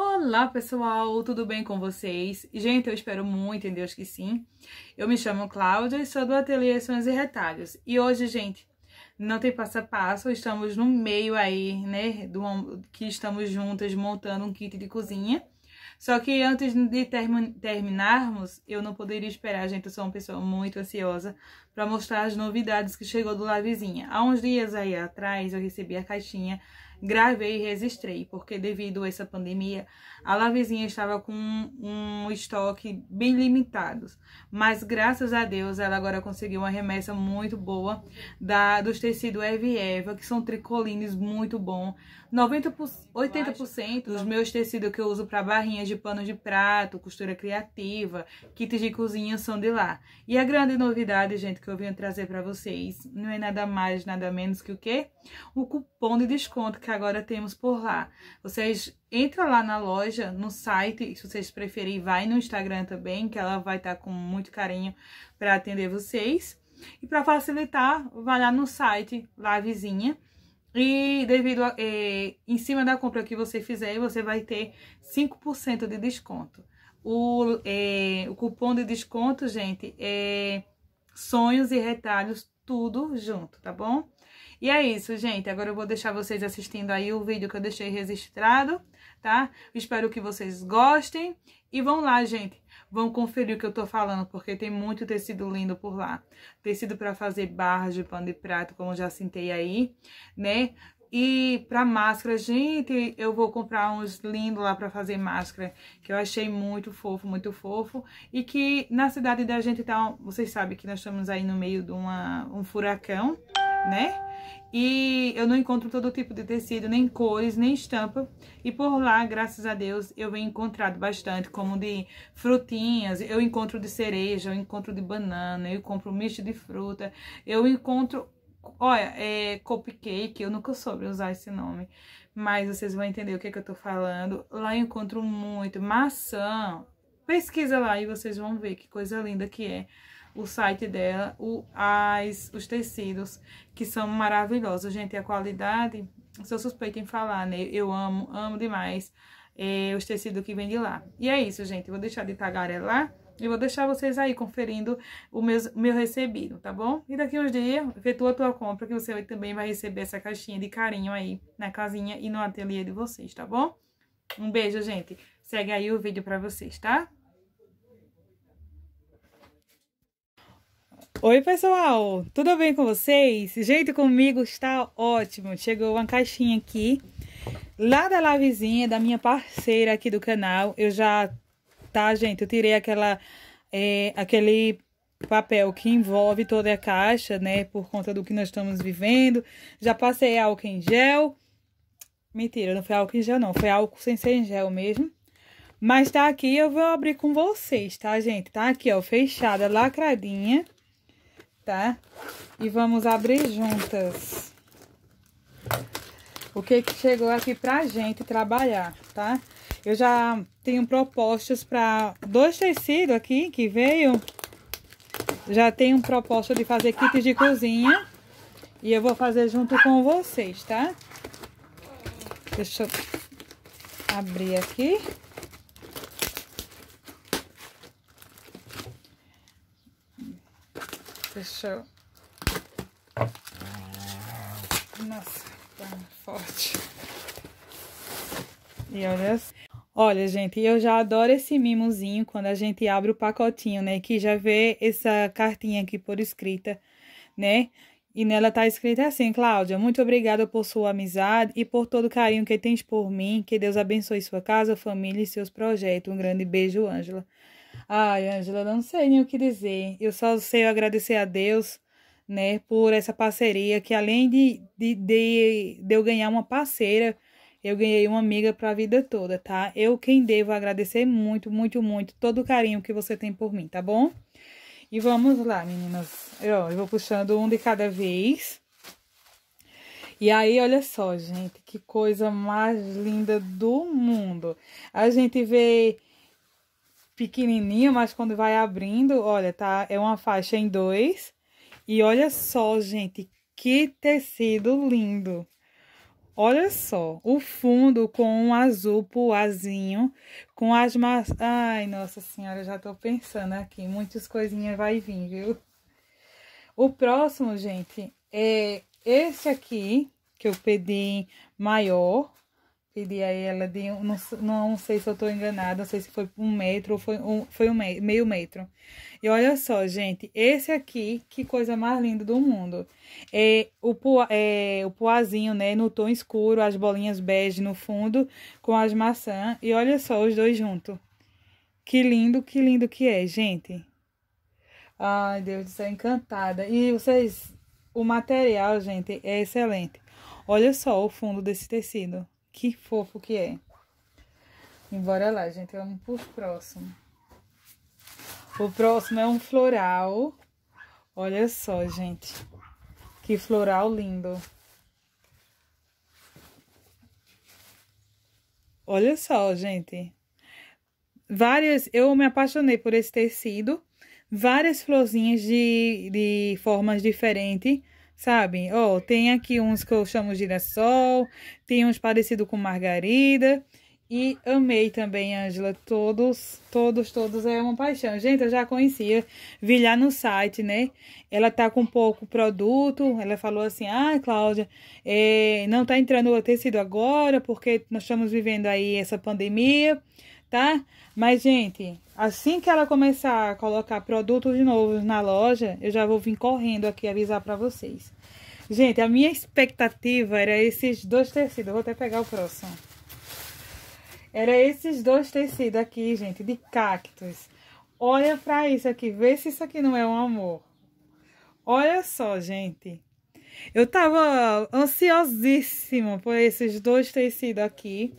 Olá pessoal, tudo bem com vocês? Gente, eu espero muito em Deus que sim. Eu me chamo Cláudia e sou do Ateliê Sonhos e Retalhos. E hoje, gente, não tem passo a passo, estamos no meio aí, né? Do, que estamos juntas montando um kit de cozinha. Só que antes de term terminarmos, eu não poderia esperar, gente. Eu sou uma pessoa muito ansiosa para mostrar as novidades que chegou do Lavizinha. Há uns dias aí atrás eu recebi a caixinha gravei e registrei, porque devido a essa pandemia, a lavezinha estava com um, estoque bem limitado. Mas graças a Deus, ela agora conseguiu uma remessa muito boa da, dos tecidos Eva Eva, que são tricolines muito bom. 90 por, 80% dos meus tecidos que eu uso para barrinhas de pano de prato, costura criativa, kits de cozinha são de lá. E a grande novidade, gente, que eu vim trazer para vocês, não é nada mais, nada menos que o quê? O cupom de desconto que que agora temos por lá. Vocês entram lá na loja, no site, se vocês preferirem, vai no Instagram também, que ela vai estar tá com muito carinho para atender vocês. E para facilitar, vai lá no site, lá vizinha. E devido a, eh, em cima da compra que você fizer, você vai ter 5% de desconto. O, eh, o cupom de desconto, gente, é sonhos e retalhos tudo junto, tá bom? E é isso, gente. Agora eu vou deixar vocês assistindo aí o vídeo que eu deixei registrado, tá? Espero que vocês gostem. E vão lá, gente. Vão conferir o que eu tô falando, porque tem muito tecido lindo por lá. Tecido para fazer barras de pano de prato, como já sentei aí, né? E para máscara, gente, eu vou comprar uns lindos lá para fazer máscara, que eu achei muito fofo, muito fofo. E que na cidade da gente tá, vocês sabem que nós estamos aí no meio de uma, um furacão, né? E eu não encontro todo tipo de tecido, nem cores, nem estampa. E por lá, graças a Deus, eu venho encontrado bastante, como de frutinhas, eu encontro de cereja, eu encontro de banana, eu compro misto de fruta, eu encontro Olha, é cupcake, eu nunca soube usar esse nome, mas vocês vão entender o que, é que eu tô falando. Lá eu encontro muito maçã. Pesquisa lá e vocês vão ver que coisa linda que é o site dela, o, as, os tecidos, que são maravilhosos. Gente, a qualidade, Se eu suspeito em falar, né? Eu amo, amo demais é, os tecidos que vem de lá. E é isso, gente. Vou deixar de tagarelar. lá eu vou deixar vocês aí conferindo o meu, meu recebido, tá bom? E daqui uns dias, efetua a tua compra, que você também vai receber essa caixinha de carinho aí na casinha e no ateliê de vocês, tá bom? Um beijo, gente. Segue aí o vídeo pra vocês, tá? Oi, pessoal! Tudo bem com vocês? Gente, comigo está ótimo. Chegou uma caixinha aqui, lá da lá vizinha, da minha parceira aqui do canal. Eu já tá, gente? Eu tirei aquela, é, aquele papel que envolve toda a caixa, né? Por conta do que nós estamos vivendo. Já passei álcool em gel. Mentira, não foi álcool em gel, não. Foi álcool sem ser em gel mesmo. Mas tá aqui, eu vou abrir com vocês, tá, gente? Tá aqui, ó, fechada, lacradinha, tá? E vamos abrir juntas o que, que chegou aqui pra gente trabalhar, tá? Eu já tenho propostas para dois tecidos aqui que veio. Já tenho proposta de fazer kits de cozinha. E eu vou fazer junto com vocês, tá? Deixa eu abrir aqui. Deixa eu... Nossa. Tá forte. E olha Olha, gente, eu já adoro esse mimozinho quando a gente abre o pacotinho, né? Que já vê essa cartinha aqui por escrita, né? E nela tá escrita assim, Cláudia, muito obrigada por sua amizade e por todo o carinho que tens por mim. Que Deus abençoe sua casa, família e seus projetos. Um grande beijo, Ângela. Ai, Ângela, não sei nem o que dizer. Eu só sei agradecer a Deus né, por essa parceria, que além de, de, de, de eu ganhar uma parceira, eu ganhei uma amiga para a vida toda, tá? Eu quem devo agradecer muito, muito, muito todo o carinho que você tem por mim, tá bom? E vamos lá, meninas. Eu, eu vou puxando um de cada vez. E aí, olha só, gente, que coisa mais linda do mundo. A gente vê pequenininha, mas quando vai abrindo, olha, tá? É uma faixa em dois e olha só, gente, que tecido lindo! Olha só, o fundo com um azul poazinho, com as mas... Ai, nossa senhora, já tô pensando aqui, muitas coisinhas vai vir, viu? O próximo, gente, é esse aqui, que eu pedi maior, e aí ela de não, não sei se eu tô enganada, não sei se foi um metro ou foi um, foi um meio metro. E olha só, gente, esse aqui, que coisa mais linda do mundo. É o, é, o poazinho, né, no tom escuro, as bolinhas bege no fundo, com as maçãs. E olha só, os dois juntos. Que lindo, que lindo que é, gente. Ai, Deus do céu, encantada. E vocês, o material, gente, é excelente. Olha só o fundo desse tecido que fofo que é. Embora lá, gente. Vamos pro próximo. O próximo é um floral. Olha só, gente. Que floral lindo. Olha só, gente. Várias, eu me apaixonei por esse tecido. Várias florzinhas de, de formas diferentes sabe? Oh, tem aqui uns que eu chamo girassol, tem uns parecido com margarida. E amei também, Angela todos, todos, todos, é uma paixão. Gente, eu já conhecia, vi lá no site, né? Ela tá com pouco produto, ela falou assim, ah, Cláudia, é, não tá entrando o tecido agora, porque nós estamos vivendo aí essa pandemia, tá? Mas, gente, assim que ela começar a colocar produtos novos na loja, eu já vou vir correndo aqui avisar pra vocês. Gente, a minha expectativa era esses dois tecidos. vou até pegar o próximo. Era esses dois tecidos aqui, gente, de cactos. Olha pra isso aqui, vê se isso aqui não é um amor. Olha só, gente. Eu tava ansiosíssima por esses dois tecidos aqui.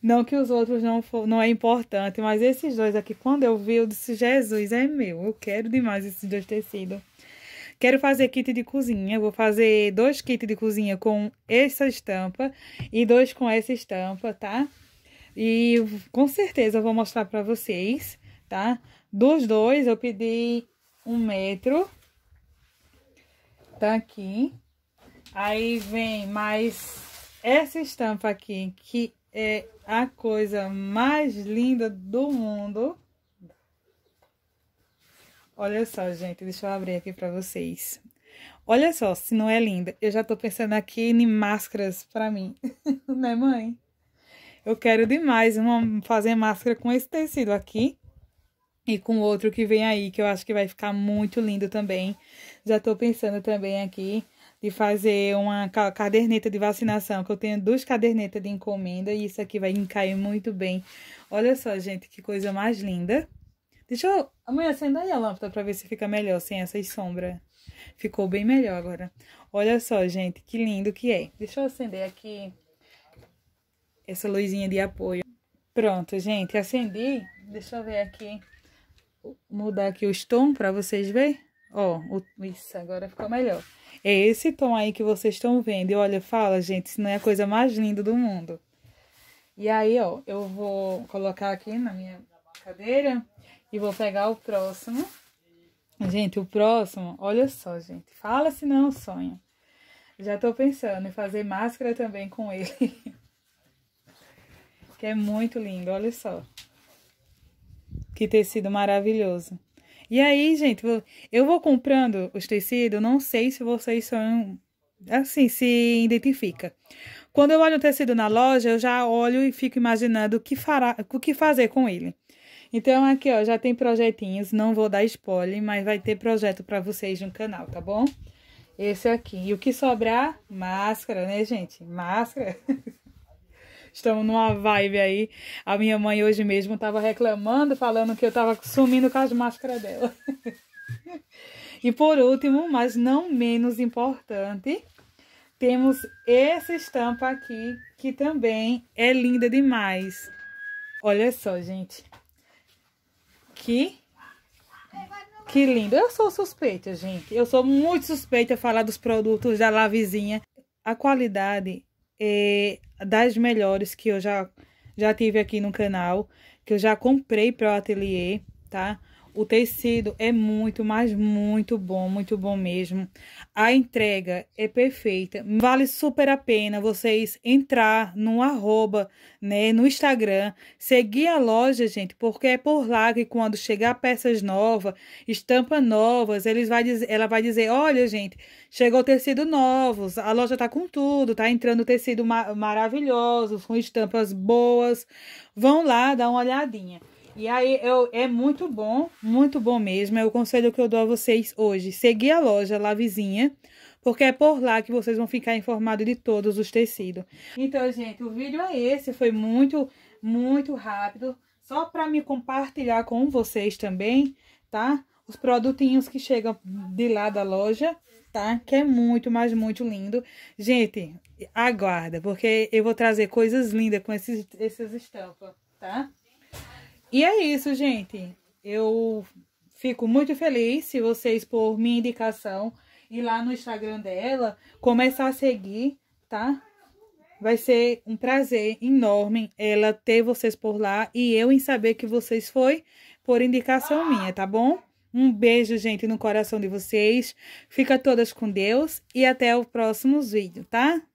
Não que os outros não for, não é importante, mas esses dois aqui, quando eu vi, eu disse, Jesus, é meu. Eu quero demais esses dois tecidos. Quero fazer kit de cozinha. Vou fazer dois kits de cozinha com essa estampa e dois com essa estampa, tá? E com certeza eu vou mostrar pra vocês, tá? Dos dois eu pedi um metro. Tá aqui. Aí vem mais essa estampa aqui, que é a coisa mais linda do mundo. Olha só, gente, deixa eu abrir aqui para vocês. Olha só, se não é linda. Eu já tô pensando aqui em máscaras para mim, né, mãe? Eu quero demais uma, fazer máscara com esse tecido aqui e com outro que vem aí, que eu acho que vai ficar muito lindo também. Já tô pensando também aqui de fazer uma caderneta de vacinação, que eu tenho duas cadernetas de encomenda e isso aqui vai encair muito bem. Olha só, gente, que coisa mais linda. Deixa eu... Amanhã acenda aí a lâmpada para ver se fica melhor sem essas sombras. Ficou bem melhor agora. Olha só, gente, que lindo que é. Deixa eu acender aqui essa luzinha de apoio. Pronto, gente, acendi. Deixa eu ver aqui. mudar aqui os tons para vocês verem. Ó, isso, agora ficou melhor. É esse tom aí que vocês estão vendo. E olha, fala, gente, isso não é a coisa mais linda do mundo. E aí, ó, eu vou colocar aqui na minha cadeira e vou pegar o próximo. Gente, o próximo, olha só, gente. Fala se não é sonho. Já tô pensando em fazer máscara também com ele. que é muito lindo, olha só. Que tecido maravilhoso. E aí, gente, eu vou comprando os tecidos, não sei se vocês são assim, se identifica. Quando eu olho o tecido na loja, eu já olho e fico imaginando o que, fará, o que fazer com ele. Então, aqui, ó, já tem projetinhos, não vou dar spoiler, mas vai ter projeto para vocês no canal, tá bom? Esse aqui. E o que sobrar? Máscara, né, gente? Máscara. Estamos numa vibe aí. A minha mãe hoje mesmo estava reclamando, falando que eu estava sumindo com as máscaras dela. e por último, mas não menos importante, temos essa estampa aqui, que também é linda demais. Olha só, gente. Que que lindo. Eu sou suspeita, gente. Eu sou muito suspeita a falar dos produtos da Lavizinha. A qualidade é, das melhores que eu já, já tive aqui no canal, que eu já comprei para o ateliê, tá? O tecido é muito, mas muito bom, muito bom mesmo. A entrega é perfeita. Vale super a pena vocês entrar no arroba, né, no Instagram, seguir a loja, gente, porque é por lá que quando chegar peças novas, estampa novas, eles vai dizer, ela vai dizer, olha, gente, chegou tecido novos, a loja tá com tudo, tá entrando tecido ma maravilhoso, com estampas boas. Vão lá, dar uma olhadinha. E aí eu, é muito bom, muito bom mesmo. É o conselho que eu dou a vocês hoje. Seguir a loja lá vizinha, porque é por lá que vocês vão ficar informados de todos os tecidos. Então, gente, o vídeo é esse. Foi muito, muito rápido. Só para me compartilhar com vocês também, tá? Os produtinhos que chegam de lá da loja, tá? Que é muito, mas muito lindo. Gente, aguarda, porque eu vou trazer coisas lindas com esses, essas estampas, tá? E é isso, gente. Eu fico muito feliz se vocês, por minha indicação, ir lá no Instagram dela, começar a seguir, tá? Vai ser um prazer enorme ela ter vocês por lá e eu em saber que vocês foi por indicação minha, tá bom? Um beijo, gente, no coração de vocês. Fica todas com Deus e até os próximos vídeos, tá?